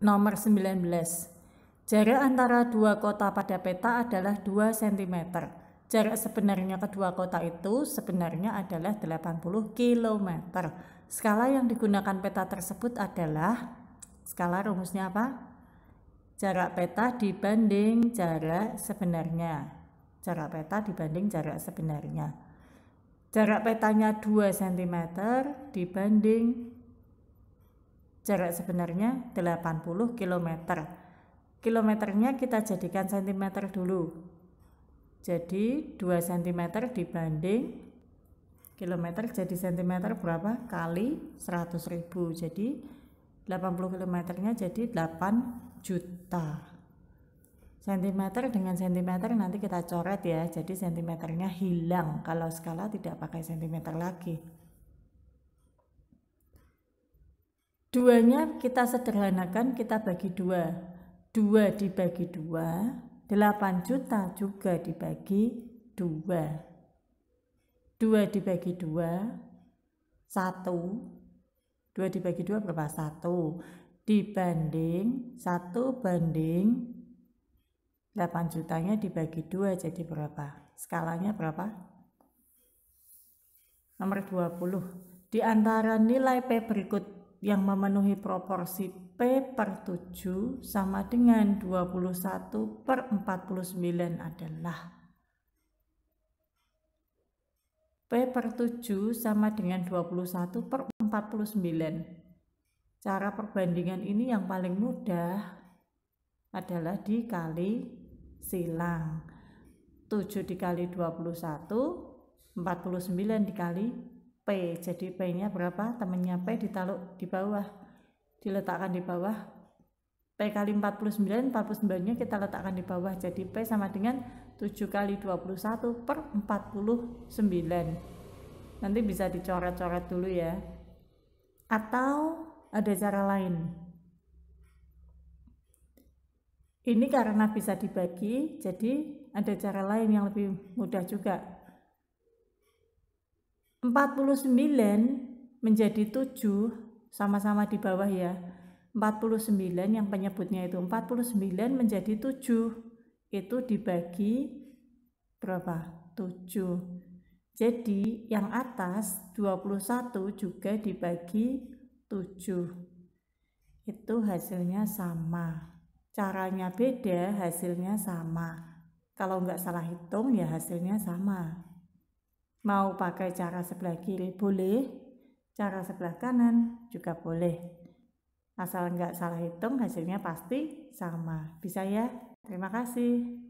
Nomor 19. Jarak antara dua kota pada peta adalah 2 cm. Jarak sebenarnya kedua kota itu sebenarnya adalah 80 km. Skala yang digunakan peta tersebut adalah skala rumusnya apa? Jarak peta dibanding jarak sebenarnya. Jarak peta dibanding jarak sebenarnya. Jarak petanya 2 cm dibanding Jarak sebenarnya 80 km. Kilometernya kita jadikan cm dulu. Jadi 2 cm dibanding kilometer jadi cm berapa kali 100 ribu jadi 80 kilometernya jadi 8 juta cm dengan cm nanti kita coret ya jadi cm-nya hilang kalau skala tidak pakai cm lagi Duanya kita sederhanakan, kita bagi dua. Dua dibagi dua, delapan juta juga dibagi dua. Dua dibagi dua, satu. Dua dibagi dua berapa? Satu. Dibanding, satu banding 8 jutanya dibagi dua jadi berapa? Skalanya berapa? Nomor dua puluh Di antara nilai P berikut yang memenuhi proporsi P per 7 sama dengan 21 per 49 adalah P per 7 sama dengan 21 per 49 cara perbandingan ini yang paling mudah adalah dikali silang 7 dikali 21 49 dikali P jadi P nya berapa temennya P ditaruh di bawah diletakkan di bawah P kali 49 49 nya kita letakkan di bawah jadi P sama dengan 7 kali 21 per 49 nanti bisa dicoret-coret dulu ya atau ada cara lain ini karena bisa dibagi jadi ada cara lain yang lebih mudah juga 49 menjadi 7 sama-sama di bawah ya 49 yang penyebutnya itu 49 menjadi 7 itu dibagi berapa 7 jadi yang atas 21 juga dibagi 7 itu hasilnya sama caranya beda hasilnya sama kalau nggak salah hitung ya hasilnya sama Mau pakai cara sebelah kiri boleh, cara sebelah kanan juga boleh. Asal nggak salah hitung hasilnya pasti sama. Bisa ya? Terima kasih.